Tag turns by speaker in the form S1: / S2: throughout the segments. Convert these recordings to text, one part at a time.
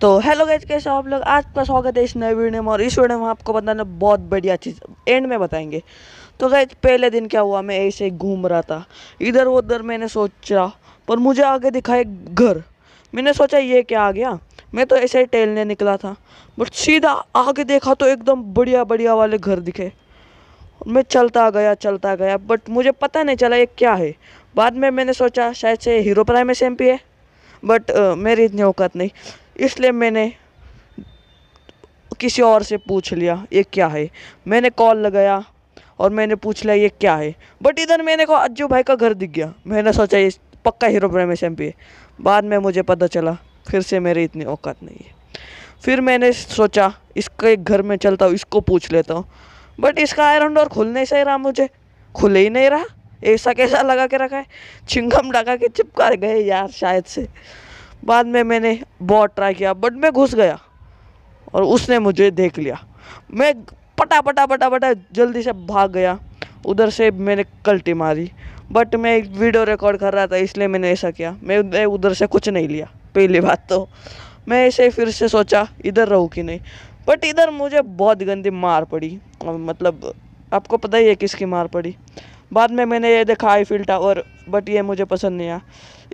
S1: तो hello guys कैसे आप लोग का स्वागत है इस नए वीडियो में और इस वीडियो में आपको बताने बहुत बढ़िया चीज़ एंड में बताएंगे तो गैज पहले दिन क्या हुआ मैं ऐसे घूम रहा था इधर उधर मैंने सोचा पर मुझे आगे दिखा एक घर मैंने सोचा ये क्या आ गया मैं तो ऐसे ही टहलने निकला था बट सीधा आगे देखा तो एकदम बढ़िया बढ़िया वाले घर दिखे मैं चलता गया चलता गया बट मुझे पता नहीं चला ये क्या है बाद में मैंने सोचा शायद से Hero prime S M P है बट मेरी इतनी औकात नहीं इसलिए मैंने किसी और से पूछ लिया ये क्या है मैंने कॉल लगाया और मैंने पूछ लिया ये क्या है बट इधर मैंने को अज्जू भाई का घर दिख गया मैंने सोचा ये पक्का हीरो प्रेम एस एम पी है बाद में मुझे पता चला फिर से मेरी इतनी औकात नहीं है फिर मैंने सोचा इसके घर में चलता हूँ इसको पूछ लेता हूँ बट इसका आयरन डोर खुल नहीं सही रहा मुझे खुले ही नहीं रहा ऐसा कैसा लगा के रखा है छिंगम लगा के चिपका गए यार शायद से बाद में मैंने बहुत ट्राई किया बट मैं घुस गया और उसने मुझे देख लिया मैं पटा पटा पटा पटा जल्दी से भाग गया उधर से मैंने कल्टी मारी बट मैं एक वीडियो रिकॉर्ड कर रहा था इसलिए मैंने ऐसा किया मैं उधर से कुछ नहीं लिया पहली बात तो मैं ऐसे फिर से सोचा इधर रहूँ कि नहीं बट इधर मुझे बहुत गंदी मार पड़ी मतलब आपको पता ही है किसकी मार पड़ी बाद में मैंने ये देखा आईफिल टावर बट ये मुझे पसंद नहीं आया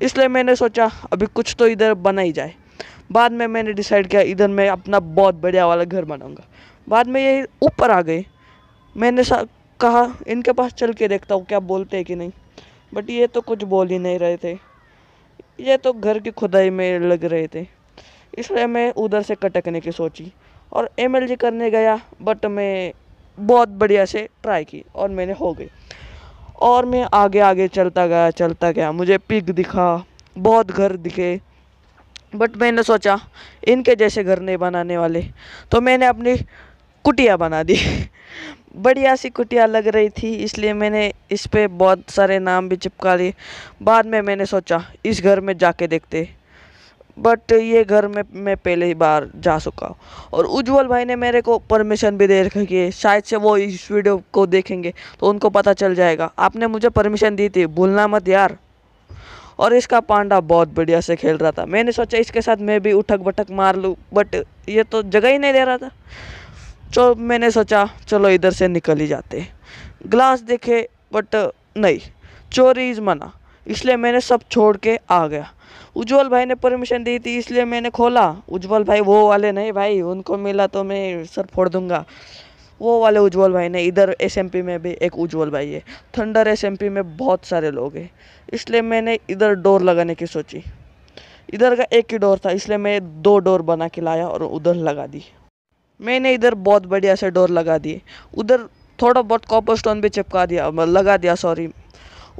S1: इसलिए मैंने सोचा अभी कुछ तो इधर बना ही जाए बाद में मैंने डिसाइड किया इधर मैं अपना बहुत बढ़िया वाला घर बनाऊँगा बाद में ये ऊपर आ गए मैंने कहा इनके पास चल के देखता हूँ क्या बोलते हैं कि नहीं बट ये तो कुछ बोल ही नहीं रहे थे ये तो घर की खुदाई में लग रहे थे इसलिए मैं उधर से कटकने की सोची और एम करने गया बट मैं बहुत बढ़िया से ट्राई की और मैंने हो गई और मैं आगे आगे चलता गया चलता गया मुझे पिग दिखा बहुत घर दिखे बट मैंने सोचा इनके जैसे घर नहीं बनाने वाले तो मैंने अपनी कुटिया बना दी बढ़िया सी कुटिया लग रही थी इसलिए मैंने इस पर बहुत सारे नाम भी चिपका लिए बाद में मैंने सोचा इस घर में जाके देखते बट ये घर में मैं पहले ही बार जा चुका हूँ और उज्जवल भाई ने मेरे को परमिशन भी दे रखी है शायद से वो इस वीडियो को देखेंगे तो उनको पता चल जाएगा आपने मुझे परमिशन दी थी भूलना मत यार और इसका पांडा बहुत बढ़िया से खेल रहा था मैंने सोचा इसके साथ मैं भी उठक बठक मार लूँ बट ये तो जगह ही नहीं दे रहा था तो मैंने सोचा चलो इधर से निकल ही जाते ग्लास देखे बट नहीं चोरी इज़ मना इसलिए मैंने सब छोड़ के आ गया उज्जवल भाई ने परमिशन दी थी इसलिए मैंने खोला उज्जवल भाई वो वाले नहीं भाई उनको मिला तो मैं सर फोड़ दूंगा वो वाले उज्जवल भाई ने इधर एसएमपी में भी एक उज्जवल भाई है थंडर एसएमपी में बहुत सारे लोग हैं इसलिए मैंने इधर डोर लगाने की सोची इधर का एक ही डोर था इसलिए मैं दो डोर बना के लाया और उधर लगा दी मैंने इधर बहुत बढ़िया से डोर लगा दिए उधर थोड़ा बहुत कॉपर स्टोन भी चिपका दिया लगा दिया सॉरी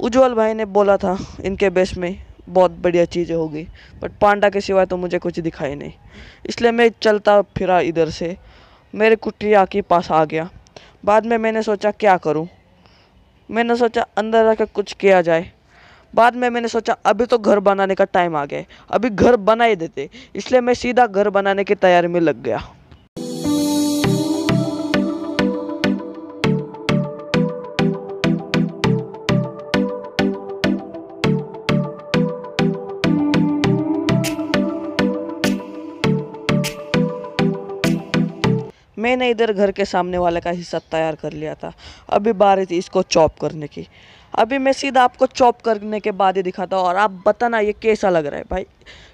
S1: उज्जवल भाई ने बोला था इनके बेस में बहुत बढ़िया चीज़ें होगी बट पांडा के सिवाय तो मुझे कुछ दिखाई नहीं इसलिए मैं चलता फिरा इधर से मेरे कुटिया के पास आ गया बाद में मैंने सोचा क्या करूं मैंने सोचा अंदर जाकर कुछ किया जाए बाद में मैंने सोचा अभी तो घर बनाने का टाइम आ गया अभी घर बना ही देते इसलिए मैं सीधा घर बनाने की तैयारी में लग गया मैंने इधर घर के सामने वाले का हिस्सा तैयार कर लिया था अभी बारी थी इसको चॉप करने की अभी मैं सीधा आपको चॉप करने के बाद ही दिखाता हूँ और आप बताना ये कैसा लग रहा है भाई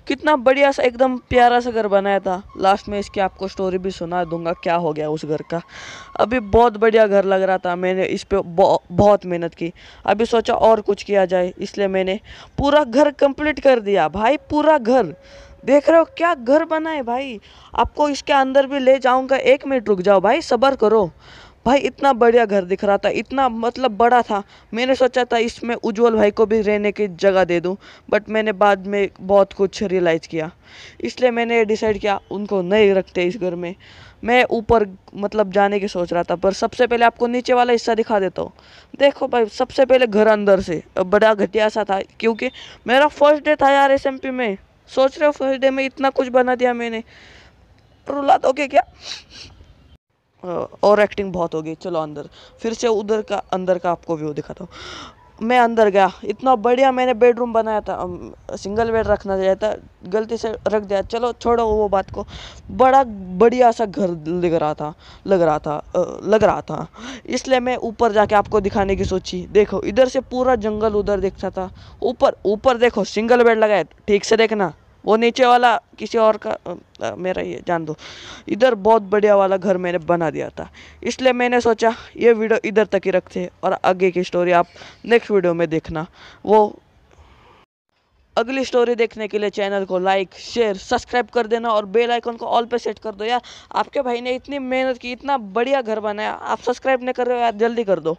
S1: कितना बढ़िया सा एकदम प्यारा सा घर बनाया था लास्ट में इसकी आपको स्टोरी भी सुना दूंगा क्या हो गया उस घर का अभी बहुत बढ़िया घर लग रहा था मैंने इस पर बहुत मेहनत की अभी सोचा और कुछ किया जाए इसलिए मैंने पूरा घर कंप्लीट कर दिया भाई पूरा घर देख रहे हो क्या घर बना है भाई आपको इसके अंदर भी ले जाऊंगा एक मिनट रुक जाओ भाई सब्र करो भाई इतना बढ़िया घर दिख रहा था इतना मतलब बड़ा था मैंने सोचा था इसमें उज्जवल भाई को भी रहने की जगह दे दूं बट मैंने बाद में बहुत कुछ रियलाइज़ किया इसलिए मैंने डिसाइड किया उनको नहीं रखते इस घर में मैं ऊपर मतलब जाने की सोच रहा था पर सबसे पहले आपको नीचे वाला हिस्सा दिखा देता हूँ देखो भाई सबसे पहले घर अंदर से बड़ा घटिया सा था क्योंकि मेरा फर्स्ट डे था यार एस में सोच रहे हो फर्स्ट डे में इतना कुछ बना दिया मैंने रुला तो क्या और एक्टिंग बहुत होगी चलो अंदर फिर से उधर का अंदर का आपको व्यू दिखाता हूँ मैं अंदर गया इतना बढ़िया मैंने बेडरूम बनाया था सिंगल बेड रखना चाहिए था गलती से रख दिया चलो छोड़ो वो बात को बड़ा बढ़िया सा घर लग रहा था लग रहा था लग रहा था इसलिए मैं ऊपर जाके आपको दिखाने की सोची देखो इधर से पूरा जंगल उधर देखता था ऊपर ऊपर देखो सिंगल बेड लगाए ठीक से देखना वो नीचे वाला किसी और का आ, मेरा ये जान दो इधर बहुत बढ़िया वाला घर मैंने बना दिया था इसलिए मैंने सोचा ये वीडियो इधर तक ही रखते और आगे की स्टोरी आप नेक्स्ट वीडियो में देखना वो अगली स्टोरी देखने के लिए चैनल को लाइक शेयर सब्सक्राइब कर देना और बेल आइकन को ऑल पे सेट कर दो यार आपके भाई ने इतनी मेहनत की इतना बढ़िया घर बनाया आप सब्सक्राइब नहीं कर रहे हो यार जल्दी कर दो